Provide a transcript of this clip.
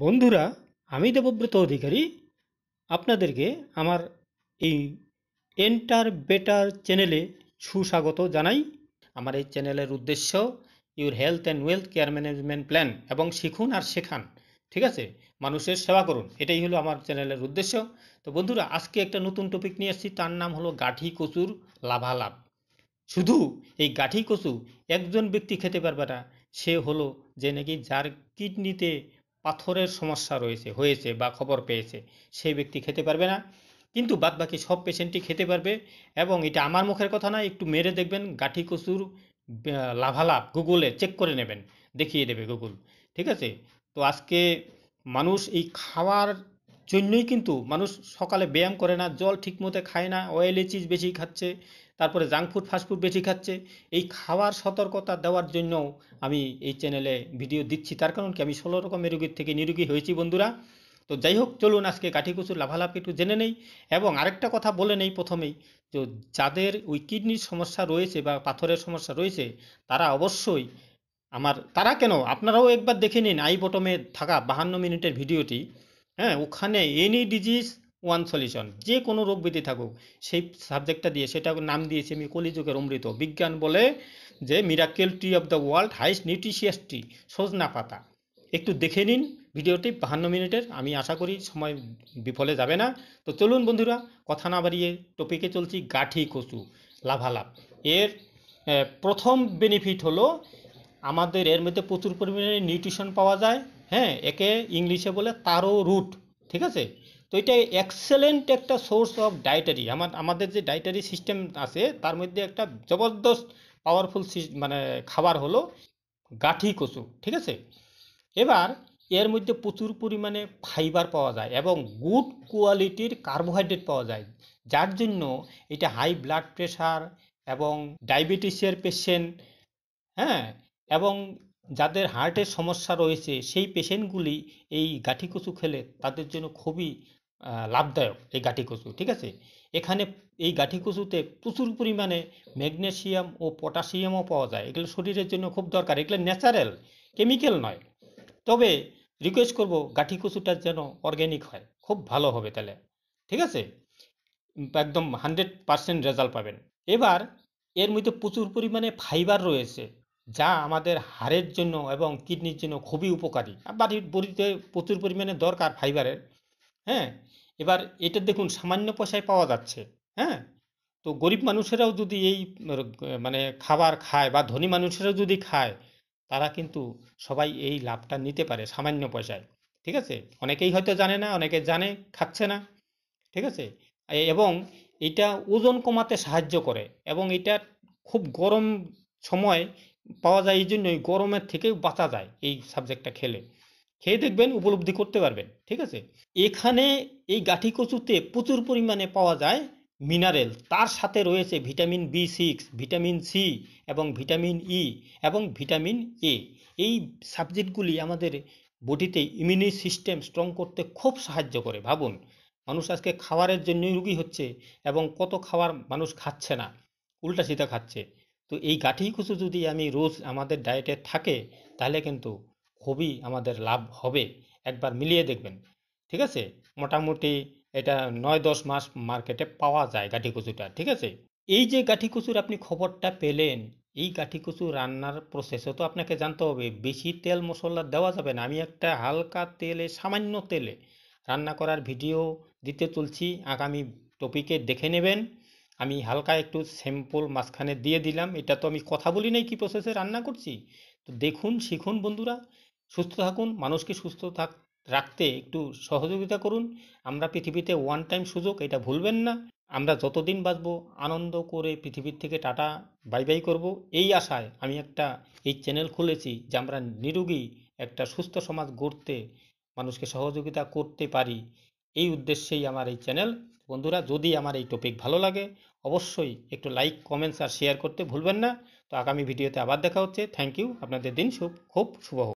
বন্ধুরা আমি দেবব্রত অধিকারী আপনাদেরকে আমার এই এন্টার বেটার চ্যানেলে সুস্বাগত জানাই আমার এই চ্যানেলের উদ্দেশ্য your health and wealth care management plan এবং শিখুন আর শেখান ঠিক আছে মানুষের সেবা করুন এটাই হলো আমার চ্যানেলের উদ্দেশ্য তো বন্ধুরা আজকে একটা নতুন টপিক নিয়ে এসেছি তার নাম হলো গাঠি কচুর লাভালাভ শুধু এই গাঠি কচু একজন ব্যক্তি খেতে পারবে না সে হলো যে নাকি যার কিডনিতে পাথরের সমস্যা রয়েছে হয়েছে বা খবর পেয়েছে সেই ব্যক্তি খেতে পারবে না কিন্তু বাদ বাকি সব পেশেন্টই খেতে পারবে এবং এটা আমার মুখের কথা না একটু মেরে দেখবেন গাঠি কচুর লাভালাভ গুগলে চেক করে নেবেন দেখিয়ে দেবে গুগল ঠিক আছে তো আজকে মানুষ এই খাওয়ার জন্যই কিন্তু মানুষ সকালে ব্যায়াম করে না জল ঠিকমতো খায় না অয়েলি চিজ বেশি খাচ্ছে তারপরে জাঙ্ক ফুড ফাস্টফুড বেশি খাচ্ছে এই খাওয়ার সতর্কতা দেওয়ার জন্য আমি এই চ্যানেলে ভিডিও দিচ্ছি তার কারণ কি আমি ষোলো রকমের রোগীর থেকে নিরোগী হয়েছি বন্ধুরা তো যাই হোক চলুন আজকে কাঠিকুচুর লাভালাভ একটু জেনে নেই এবং আরেকটা কথা বলে নেই প্রথমেই তো যাদের ওই কিডনির সমস্যা রয়েছে বা পাথরের সমস্যা রয়েছে তারা অবশ্যই আমার তারা কেন আপনারাও একবার দেখে নিন আই বটমে থাকা বাহান্ন মিনিটের ভিডিওটি হ্যাঁ ওখানে এনি ডিজিজ ওয়ান সলিউশন যে কোনো রোগ ব্যাধি থাকুক সেই সাবজেক্টটা দিয়ে সেটা নাম দিয়েছি আমি কলিযুগের অমৃত বিজ্ঞান বলে যে miracle tree of the world highest nutritious tree সজনা পাতা একটু দেখে নিন ভিডিওটি বাহান্ন মিনিটের আমি আশা করি সময় বিফলে যাবে না তো চলুন বন্ধুরা কথা না বাড়িয়ে টপিকে চলছি গাঠি কচু লাভালাভ এর প্রথম বেনিফিট হলো আমাদের এর মধ্যে প্রচুর পরিমাণে নিউট্রিশন পাওয়া যায় হ্যাঁ একে ইংলিশে বলে তারো রুট ঠিক আছে তো এটা এক্সেলেন্ট একটা সোর্স অফ ডায়েটারি আমার আমাদের যে ডায়েটারি সিস্টেম আছে তার মধ্যে একটা জবরদস্ত পাওয়ারফুল মানে খাবার হলো গাঠি কচু ঠিক আছে এবার এর মধ্যে প্রচুর পরিমাণে ফাইবার পাওয়া যায় এবং গুড কোয়ালিটির কার্বোহাইড্রেট পাওয়া যায় যার জন্য এটা হাই ব্লাড প্রেশার এবং ডায়াবেটিসের পেশেন্ট হ্যাঁ এবং যাদের হার্টের সমস্যা রয়েছে সেই পেশেন্টগুলি এই গাঠি কচু খেলে তাদের জন্য খুবই লাভদায়ক এই গাঠি কচু ঠিক আছে এখানে এই গাঠি কচুতে প্রচুর পরিমাণে ম্যাগনেশিয়াম ও পটাশিয়ামও পাওয়া যায় এগুলো শরীরের জন্য খুব দরকার এগুলো ন্যাচারাল কেমিক্যাল নয় তবে রিকোয়েস্ট করব গাঠি কচুটা যেন অর্গ্যানিক হয় খুব ভালো হবে তাহলে ঠিক আছে একদম হান্ড্রেড পারসেন্ট রেজাল্ট পাবেন এবার এর মধ্যে প্রচুর পরিমাণে ফাইবার রয়েছে যা আমাদের হাড়ের জন্য এবং কিডনির জন্য খুবই উপকারী বাড়ির বড়িতে প্রচুর পরিমাণে দরকার ফাইবারের হ্যাঁ এবার এটা দেখুন সামান্য পয়সায় পাওয়া যাচ্ছে হ্যাঁ তো গরিব মানুষেরাও যদি এই মানে খাবার খায় বা ধনী মানুষেরাও যদি খায় তারা কিন্তু সবাই এই লাভটা নিতে পারে সামান্য পয়সায় ঠিক আছে অনেকেই হয়তো জানে না অনেকে জানে খাচ্ছে না ঠিক আছে এবং এটা ওজন কমাতে সাহায্য করে এবং এটা খুব গরম সময় পাওয়া যায় এই জন্যই গরমের থেকেও বাঁচা যায় এই সাবজেক্টটা খেলে খেয়ে দেখবেন উপলব্ধি করতে পারবেন ঠিক আছে এখানে এই গাঠি কচুতে প্রচুর পরিমাণে পাওয়া যায় মিনারেল তার সাথে রয়েছে vitamin B six vitamin C এবং ভিটামিন ই এবং ভিটামিন এ এই সাবজেক্টগুলি আমাদের বডিতে ইমিউনি সিস্টেম স্ট্রং করতে খুব সাহায্য করে ভাবুন মানুষ আজকে খাবারের জন্যই রুগী হচ্ছে এবং কত খাবার মানুষ খাচ্ছে না উল্টা সিধা খাচ্ছে তো এই গাঠি কচু যদি আমি রোজ আমাদের ডায়েটে থাকে তাহলে কিন্তু খুবই আমাদের লাভ হবে একবার মিলিয়ে দেখবেন ঠিক আছে মোটামুটি এটা নয় দশ মাস মার্কেটে পাওয়া যায় গাঠি কচুটা ঠিক আছে এই যে গাঠি কচুর আপনি খবরটা পেলেন এই গাঠি কচু রান্নার প্রসেসও তো আপনাকে জানতে হবে বেশি তেল মশলা দেওয়া যাবে না আমি একটা হালকা তেলে সামান্য তেলে রান্না করার ভিডিও দিতে চলছি আগামী টপিকে দেখে নেবেন আমি হালকা একটু স্যাম্পল মাঝখানে দিয়ে দিলাম এটা তো আমি কথা বলি নাই কী প্রসেসে রান্না করছি তো দেখুন শিখুন বন্ধুরা সুস্থ থাকুন মানুষকে সুস্থ থাক রাখতে একটু সহযোগিতা করুন আমরা পৃথিবীতে ওয়ান টাইম সুযোগ এটা ভুলবেন না আমরা যতদিন বাঁচব আনন্দ করে পৃথিবীর থেকে টাটা বাই বাই করবো এই আশায় আমি একটা এই চ্যানেল খুলেছি যে আমরা নিরোগী একটা সুস্থ সমাজ গড়তে মানুষকে সহযোগিতা করতে পারি এই উদ্দেশ্যেই আমার এই চ্যানেল বন্ধুরা যদি আমার এই টপিক ভালো লাগে অবশ্যই একটু লাইক কমেন্টস আর শেয়ার করতে ভুলবেন না তো আগামী ভিডিওতে আবার দেখা হচ্ছে থ্যাংক ইউ আপনাদের দিন শুভ খুব শুভ